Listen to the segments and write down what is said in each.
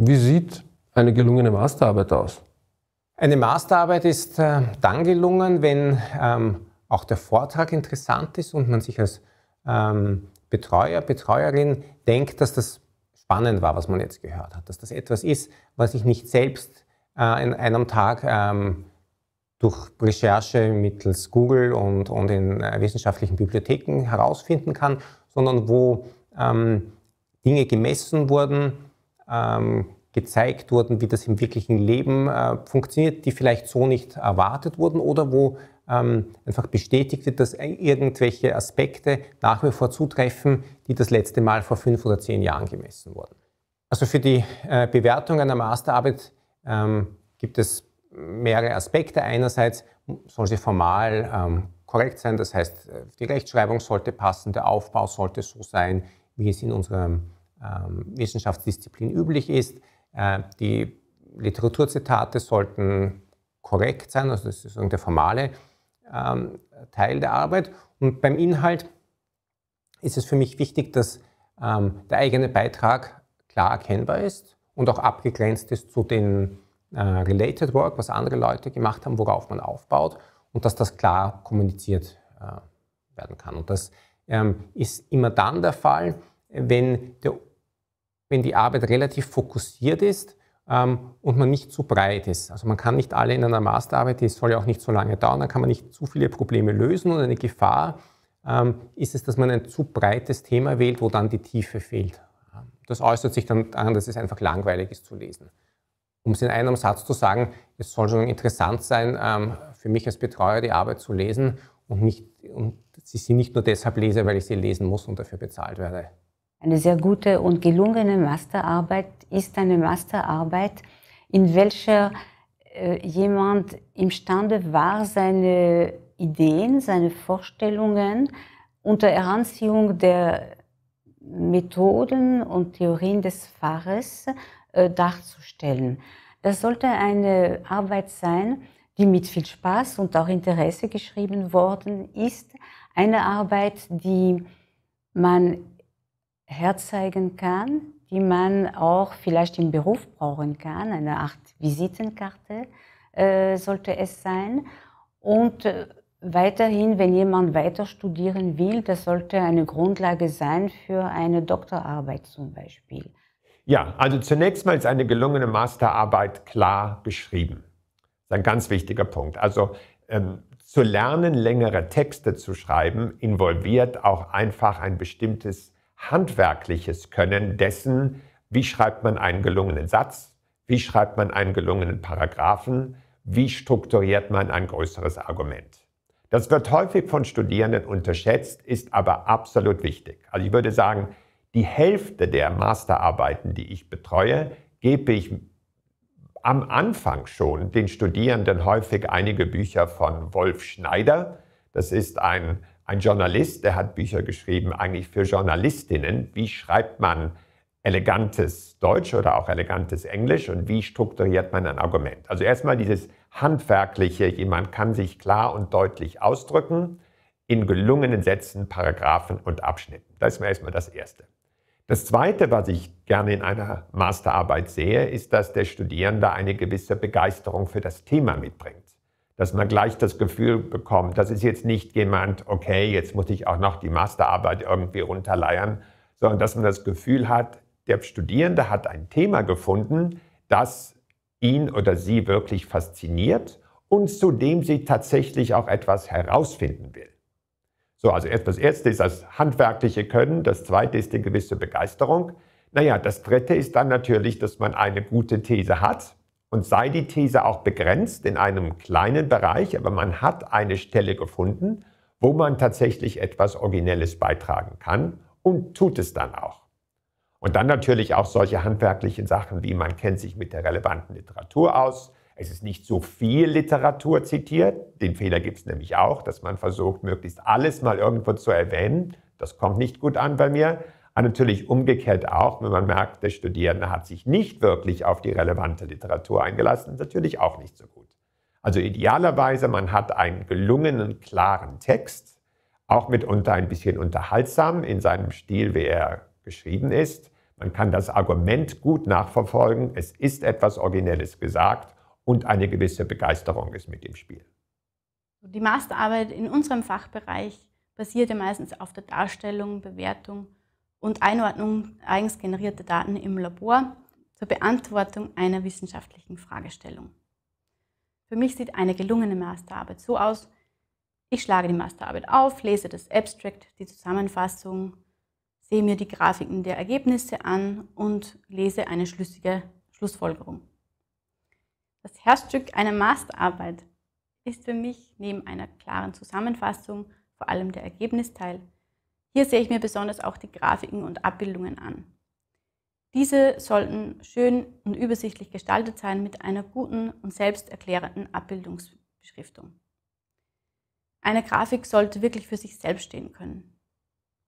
Wie sieht eine gelungene Masterarbeit aus? Eine Masterarbeit ist äh, dann gelungen, wenn ähm, auch der Vortrag interessant ist und man sich als ähm, Betreuer, Betreuerin denkt, dass das spannend war, was man jetzt gehört hat, dass das etwas ist, was ich nicht selbst äh, in einem Tag ähm, durch Recherche mittels Google und, und in äh, wissenschaftlichen Bibliotheken herausfinden kann, sondern wo ähm, Dinge gemessen wurden, ähm, gezeigt wurden, wie das im wirklichen Leben äh, funktioniert, die vielleicht so nicht erwartet wurden oder wo ähm, einfach bestätigt wird, dass irgendwelche Aspekte nach wie vor zutreffen, die das letzte Mal vor fünf oder zehn Jahren gemessen wurden. Also für die äh, Bewertung einer Masterarbeit ähm, gibt es mehrere Aspekte. Einerseits soll sie formal ähm, korrekt sein, das heißt, äh, die Rechtschreibung sollte passen, der Aufbau sollte so sein, wie es in unserer ähm, Wissenschaftsdisziplin üblich ist. Äh, die Literaturzitate sollten korrekt sein, also das ist der formale ähm, Teil der Arbeit. Und beim Inhalt ist es für mich wichtig, dass ähm, der eigene Beitrag klar erkennbar ist und auch abgegrenzt ist zu den äh, Related Work, was andere Leute gemacht haben, worauf man aufbaut und dass das klar kommuniziert äh, werden kann. Und das ähm, ist immer dann der Fall, wenn der wenn die Arbeit relativ fokussiert ist ähm, und man nicht zu breit ist. Also man kann nicht alle in einer Masterarbeit, die soll ja auch nicht so lange dauern, dann kann man nicht zu viele Probleme lösen und eine Gefahr ähm, ist es, dass man ein zu breites Thema wählt, wo dann die Tiefe fehlt. Das äußert sich dann daran, dass es einfach langweilig ist zu lesen. Um es in einem Satz zu sagen, es soll schon interessant sein, ähm, für mich als Betreuer die Arbeit zu lesen und, nicht, und sie nicht nur deshalb lese, weil ich sie lesen muss und dafür bezahlt werde. Eine sehr gute und gelungene Masterarbeit ist eine Masterarbeit, in welcher äh, jemand imstande war, seine Ideen, seine Vorstellungen unter Heranziehung der Methoden und Theorien des Pfarrers äh, darzustellen. Das sollte eine Arbeit sein, die mit viel Spaß und auch Interesse geschrieben worden ist. Eine Arbeit, die man herzeigen kann, die man auch vielleicht im Beruf brauchen kann. Eine Art Visitenkarte äh, sollte es sein. Und äh, weiterhin, wenn jemand weiter studieren will, das sollte eine Grundlage sein für eine Doktorarbeit zum Beispiel. Ja, also zunächst mal ist eine gelungene Masterarbeit klar beschrieben. Das ist ein ganz wichtiger Punkt. Also ähm, zu lernen, längere Texte zu schreiben, involviert auch einfach ein bestimmtes handwerkliches Können dessen, wie schreibt man einen gelungenen Satz, wie schreibt man einen gelungenen Paragraphen, wie strukturiert man ein größeres Argument. Das wird häufig von Studierenden unterschätzt, ist aber absolut wichtig. Also ich würde sagen, die Hälfte der Masterarbeiten, die ich betreue, gebe ich am Anfang schon den Studierenden häufig einige Bücher von Wolf Schneider. Das ist ein ein Journalist, der hat Bücher geschrieben, eigentlich für Journalistinnen. Wie schreibt man elegantes Deutsch oder auch elegantes Englisch und wie strukturiert man ein Argument? Also erstmal dieses handwerkliche, jemand kann sich klar und deutlich ausdrücken in gelungenen Sätzen, Paragraphen und Abschnitten. Das ist erstmal das Erste. Das Zweite, was ich gerne in einer Masterarbeit sehe, ist, dass der Studierende eine gewisse Begeisterung für das Thema mitbringt dass man gleich das Gefühl bekommt, das ist jetzt nicht jemand, okay, jetzt muss ich auch noch die Masterarbeit irgendwie runterleiern, sondern dass man das Gefühl hat, der Studierende hat ein Thema gefunden, das ihn oder sie wirklich fasziniert und zu dem sie tatsächlich auch etwas herausfinden will. So, also erst das Erste ist das handwerkliche Können, das Zweite ist die gewisse Begeisterung. Naja, das Dritte ist dann natürlich, dass man eine gute These hat und sei die These auch begrenzt in einem kleinen Bereich, aber man hat eine Stelle gefunden, wo man tatsächlich etwas Originelles beitragen kann und tut es dann auch. Und dann natürlich auch solche handwerklichen Sachen wie man kennt sich mit der relevanten Literatur aus. Es ist nicht so viel Literatur zitiert. Den Fehler gibt es nämlich auch, dass man versucht, möglichst alles mal irgendwo zu erwähnen. Das kommt nicht gut an bei mir. Aber natürlich umgekehrt auch, wenn man merkt, der Studierende hat sich nicht wirklich auf die relevante Literatur eingelassen, natürlich auch nicht so gut. Also idealerweise, man hat einen gelungenen, klaren Text, auch mitunter ein bisschen unterhaltsam in seinem Stil, wie er geschrieben ist. Man kann das Argument gut nachverfolgen, es ist etwas Originelles gesagt und eine gewisse Begeisterung ist mit im Spiel. Die Masterarbeit in unserem Fachbereich basierte meistens auf der Darstellung, Bewertung und Einordnung eigens generierter Daten im Labor zur Beantwortung einer wissenschaftlichen Fragestellung. Für mich sieht eine gelungene Masterarbeit so aus, ich schlage die Masterarbeit auf, lese das Abstract, die Zusammenfassung, sehe mir die Grafiken der Ergebnisse an und lese eine schlüssige Schlussfolgerung. Das Herzstück einer Masterarbeit ist für mich neben einer klaren Zusammenfassung vor allem der Ergebnisteil, hier sehe ich mir besonders auch die Grafiken und Abbildungen an. Diese sollten schön und übersichtlich gestaltet sein mit einer guten und selbsterklärenden Abbildungsbeschriftung. Eine Grafik sollte wirklich für sich selbst stehen können.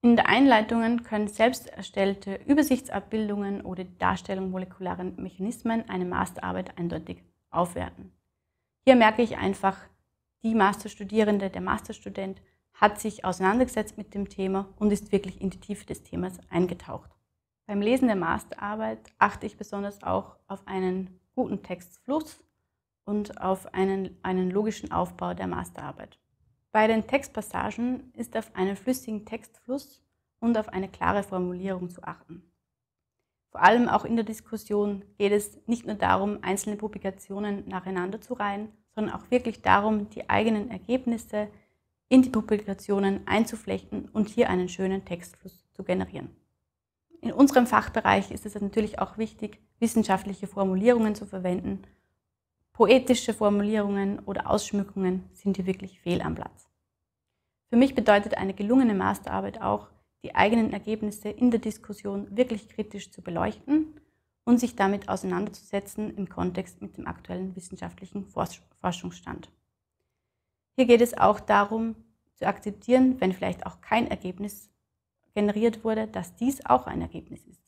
In der Einleitung können selbst erstellte Übersichtsabbildungen oder die Darstellung molekularer Mechanismen eine Masterarbeit eindeutig aufwerten. Hier merke ich einfach, die Masterstudierende, der Masterstudent hat sich auseinandergesetzt mit dem Thema und ist wirklich in die Tiefe des Themas eingetaucht. Beim Lesen der Masterarbeit achte ich besonders auch auf einen guten Textfluss und auf einen, einen logischen Aufbau der Masterarbeit. Bei den Textpassagen ist auf einen flüssigen Textfluss und auf eine klare Formulierung zu achten. Vor allem auch in der Diskussion geht es nicht nur darum, einzelne Publikationen nacheinander zu reihen, sondern auch wirklich darum, die eigenen Ergebnisse, in die Publikationen einzuflechten und hier einen schönen Textfluss zu generieren. In unserem Fachbereich ist es natürlich auch wichtig, wissenschaftliche Formulierungen zu verwenden. Poetische Formulierungen oder Ausschmückungen sind hier wirklich fehl am Platz. Für mich bedeutet eine gelungene Masterarbeit auch, die eigenen Ergebnisse in der Diskussion wirklich kritisch zu beleuchten und sich damit auseinanderzusetzen im Kontext mit dem aktuellen wissenschaftlichen Forschungsstand. Hier geht es auch darum zu akzeptieren, wenn vielleicht auch kein Ergebnis generiert wurde, dass dies auch ein Ergebnis ist.